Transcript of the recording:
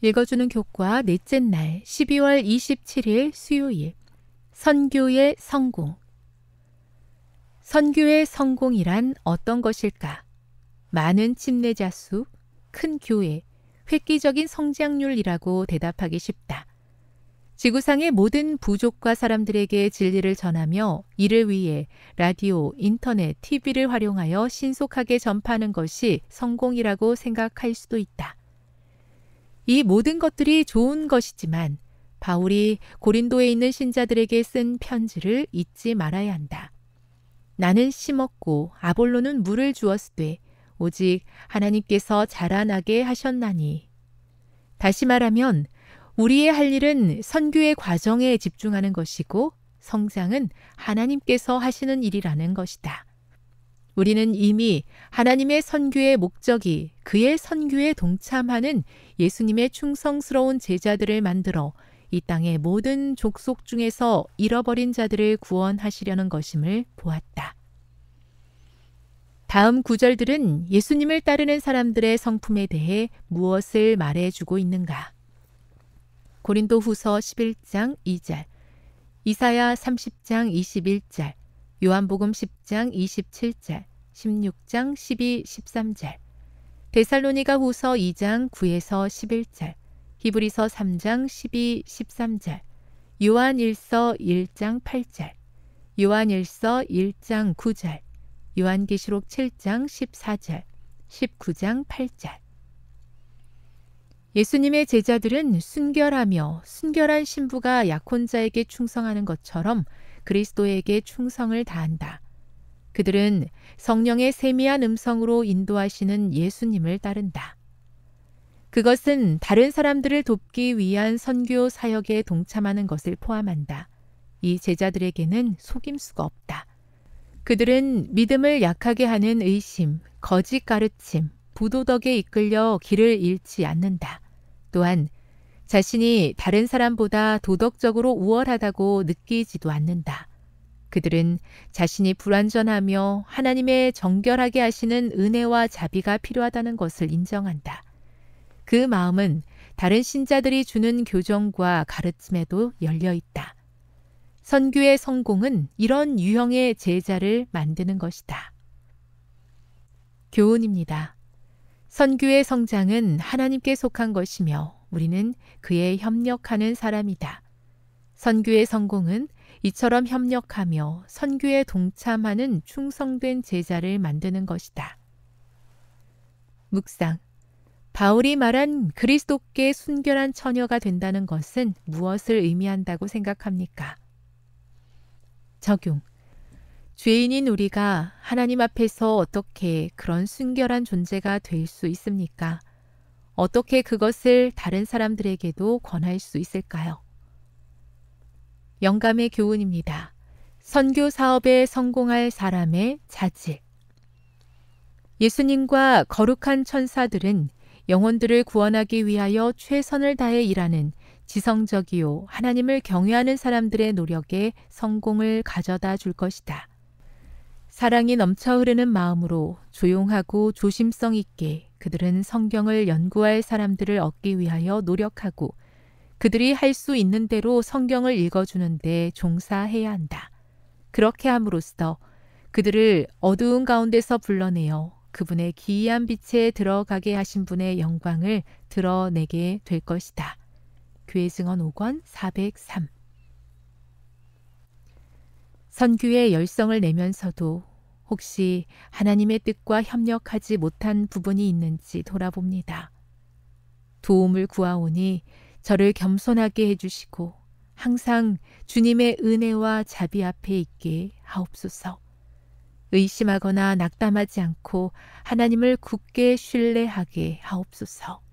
읽어주는 교과 넷째 날 12월 27일 수요일 선교의 성공 선교의 성공이란 어떤 것일까? 많은 침례자 수, 큰 교회, 획기적인 성장률이라고 대답하기 쉽다. 지구상의 모든 부족과 사람들에게 진리를 전하며 이를 위해 라디오, 인터넷, TV를 활용하여 신속하게 전파하는 것이 성공이라고 생각할 수도 있다. 이 모든 것들이 좋은 것이지만 바울이 고린도에 있는 신자들에게 쓴 편지를 잊지 말아야 한다. 나는 심었고 아볼로는 물을 주었으되 오직 하나님께서 자라나게 하셨나니. 다시 말하면 우리의 할 일은 선교의 과정에 집중하는 것이고 성장은 하나님께서 하시는 일이라는 것이다. 우리는 이미 하나님의 선교의 목적이 그의 선교에 동참하는 예수님의 충성스러운 제자들을 만들어 이 땅의 모든 족속 중에서 잃어버린 자들을 구원하시려는 것임을 보았다. 다음 구절들은 예수님을 따르는 사람들의 성품에 대해 무엇을 말해주고 있는가? 고린도 후서 11장 2절, 이사야 30장 21절, 요한복음 10장 27절, 16장 12, 13절, 데살로니가 후서 2장 9에서 11절, 히브리서 3장 12, 13절, 요한 1서 1장 8절, 요한 1서 1장 9절, 요한계시록 7장 14절, 19장 8절. 예수님의 제자들은 순결하며 순결한 신부가 약혼자에게 충성하는 것처럼 그리스도에게 충성을 다한다. 그들은 성령의 세미한 음성으로 인도하시는 예수님을 따른다. 그것은 다른 사람들을 돕기 위한 선교 사역에 동참하는 것을 포함한다. 이 제자들에게는 속임수가 없다. 그들은 믿음을 약하게 하는 의심, 거짓 가르침, 부도덕에 이끌려 길을 잃지 않는다. 또한 자신이 다른 사람보다 도덕적으로 우월하다고 느끼지도 않는다. 그들은 자신이 불완전하며 하나님의 정결하게 하시는 은혜와 자비가 필요하다는 것을 인정한다. 그 마음은 다른 신자들이 주는 교정과 가르침에도 열려 있다. 선교의 성공은 이런 유형의 제자를 만드는 것이다. 교훈입니다. 선교의 성장은 하나님께 속한 것이며 우리는 그에 협력하는 사람이다. 선규의 성공은 이처럼 협력하며 선규에 동참하는 충성된 제자를 만드는 것이다. 묵상. 바울이 말한 그리스도께 순결한 처녀가 된다는 것은 무엇을 의미한다고 생각합니까? 적용. 죄인인 우리가 하나님 앞에서 어떻게 그런 순결한 존재가 될 수 있습니까? 어떻게 그것을 다른 사람들에게도 권할 수 있을까요? 영감의 교훈입니다. 선교 사업에 성공할 사람의 자질. 예수님과 거룩한 천사들은 영혼들을 구원하기 위하여 최선을 다해 일하는 지성적이요 하나님을 경외하는 사람들의 노력에 성공을 가져다 줄 것이다. 사랑이 넘쳐 흐르는 마음으로 조용하고 조심성 있게 그들은 성경을 연구할 사람들을 얻기 위하여 노력하고 그들이 할 수 있는 대로 성경을 읽어주는데 종사해야 한다. 그렇게 함으로써 그들을 어두운 가운데서 불러내어 그분의 기이한 빛에 들어가게 하신 분의 영광을 드러내게 될 것이다. 교회 증언 5권 403 선교에 열성을 내면서도 혹시 하나님의 뜻과 협력하지 못한 부분이 있는지 돌아봅니다. 도움을 구하오니 저를 겸손하게 해주시고 항상 주님의 은혜와 자비 앞에 있게 하옵소서. 의심하거나 낙담하지 않고 하나님을 굳게 신뢰하게 하옵소서.